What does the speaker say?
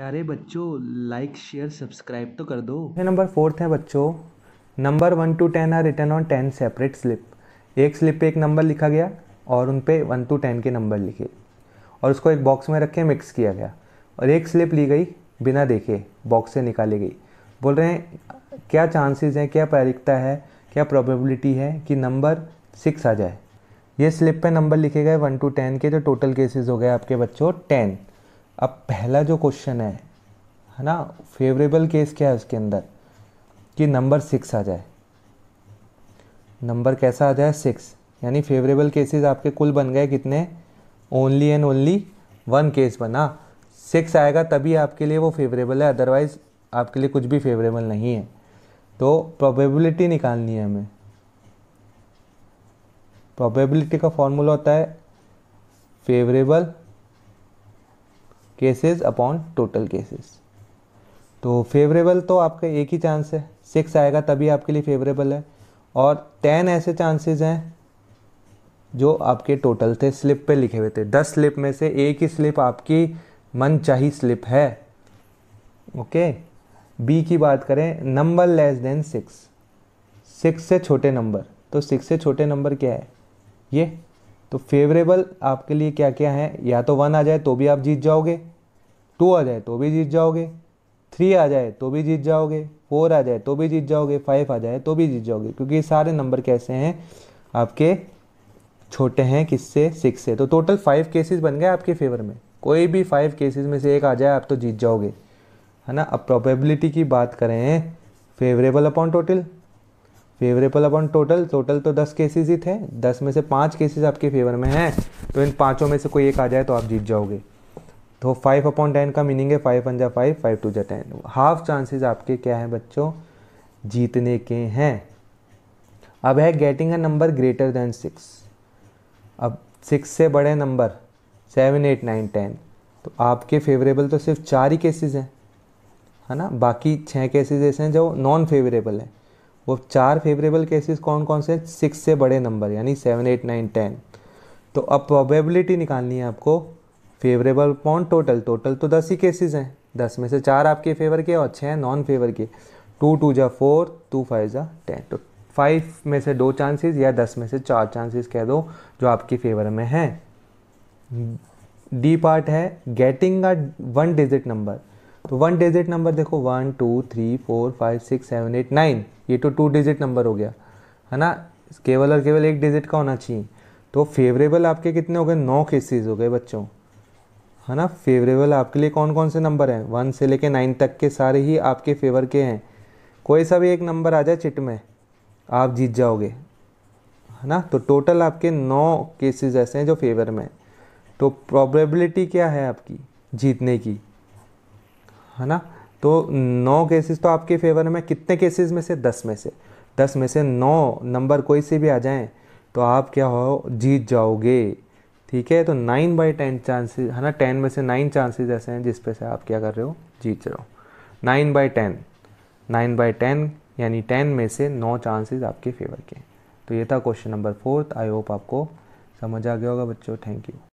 प्यारे बच्चों like share subscribe तो कर दो नंबर फोर्थ है बच्चों number one two ten are return on ten separate slip एक स्लिप पे एक नंबर लिखा गया और उन पे वन टू टेन के नंबर लिखे और उसको एक बॉक्स में रखे मिक्स किया गया और एक स्लिप ली गई बिना देखे बॉक्स से निकाली गई बोल रहे हैं क्या चांसेस हैं क्या पैरिकता है क्या प्रोबेबिलिटी है कि नंबर सिक्स आ जाए ये स्लिप पे नंबर लिखे गए वन टू टेन के जो टोटल केसेस हो गए आपके बच्चों टेन अब पहला जो क्वेश्चन है है ना फेवरेबल केस क्या है उसके अंदर कि नंबर सिक्स आ जाए नंबर कैसा आ जाए सिक्स यानी फेवरेबल केसेस आपके कुल बन गए कितने only and only one case बना सिक्स आएगा तभी आपके लिए वो फेवरेबल है अदरवाइज आपके लिए कुछ भी फेवरेबल नहीं है तो प्रोबेबिलिटी निकालनी है हमें प्रोबेबिलिटी का फॉर्मूला होता है favourable cases upon total cases तो फेवरेबल तो आपका एक ही चांस है सिक्स आएगा तभी आपके लिए फेवरेबल है और टेन ऐसे चांसेस हैं जो आपके टोटल थे स्लिप पे लिखे हुए थे दस स्लिप में से एक ही स्लिप आपकी मनचाही स्लिप है ओके बी की बात करें number less than six six से छोटे नंबर तो सिक्स से छोटे नंबर क्या है ये तो फेवरेबल आपके लिए क्या क्या है या तो वन आ जाए तो भी आप जीत जाओगे टू आ जाए तो भी जीत जाओगे थ्री आ जाए तो भी जीत जाओगे फोर आ जाए तो भी जीत जाओगे फाइव आ जाए तो भी जीत जाओगे क्योंकि ये सारे नंबर कैसे हैं आपके छोटे हैं किससे सिक्स से तो टोटल फाइव केसेस बन गए आपके फेवर में कोई भी फाइव केसेस में से एक आ जाए आप तो जीत जाओगे है ना अब प्रोबेबिलिटी की बात करें favourable upon total favourable upon total total तो दस केसेस ही थे दस में से पाँच केसेस आपके फेवर में हैं तो इन पाँचों में से कोई एक आ जाए तो आप जीत जाओगे तो फाइव अपॉन टेन का मीनिंग है five one five five to जा टेन हाफ चांसेस आपके क्या हैं बच्चों जीतने के हैं अब है getting a number greater than six अब सिक्स से बड़े number seven eight nine ten तो आपके फेवरेबल तो सिर्फ चार ही केसेस हैं है ना बाकी छः केसेस ऐसे हैं जो नॉन फेवरेबल हैं वो चार फेवरेबल केसेस कौन कौन से सिक्स से बड़े नंबर यानी सेवन एट नाइन टेन तो अब प्रोबेबिलिटी निकालनी है आपको फेवरेबल पॉन टोटल टोटल तो दस ही केसेस हैं दस में से चार आपके फेवर के और छः नॉन फेवर के टू टू जा फोर टू फाइव जा टेन तो फाइव में से दो चांसेस या दस में से चार चांसेस कह दो जो आपके फेवर में हैं डी पार्ट है getting a one digit number तो वन डिजिट नंबर देखो one two three four five six seven eight nine ये तो टू डिजिट नंबर हो गया है ना केवल और केवल एक डिजिट का होना चाहिए तो फेवरेबल आपके कितने हो गए नौ केसेस हो गए बच्चों है ना फेवरेबल आपके लिए कौन कौन से नंबर हैं वन से लेके नाइन तक के सारे ही आपके फेवर के हैं कोई सा भी एक नंबर आ जाए चिट में आप जीत जाओगे है ना तो टोटल आपके नौ केसेस ऐसे हैं जो फेवर में तो प्रोबेबिलिटी क्या है आपकी जीतने की है ना तो नौ केसेस तो आपके फेवर में कितने केसेस में से दस में से दस में से नौ नंबर कोई से भी आ जाए तो आप क्या हो जीत जाओगे ठीक है तो नाइन बाई टेन चांसेस है ना टेन में से नाइन चांसेस ऐसे हैं जिसपे से आप क्या कर रहे हो जीत रहे हो nine by ten nine by ten यानी टेन में से नौ चांसेस आपके फेवर के तो ये था question number fourth I hope आपको समझ आ गया होगा बच्चों थैंक यू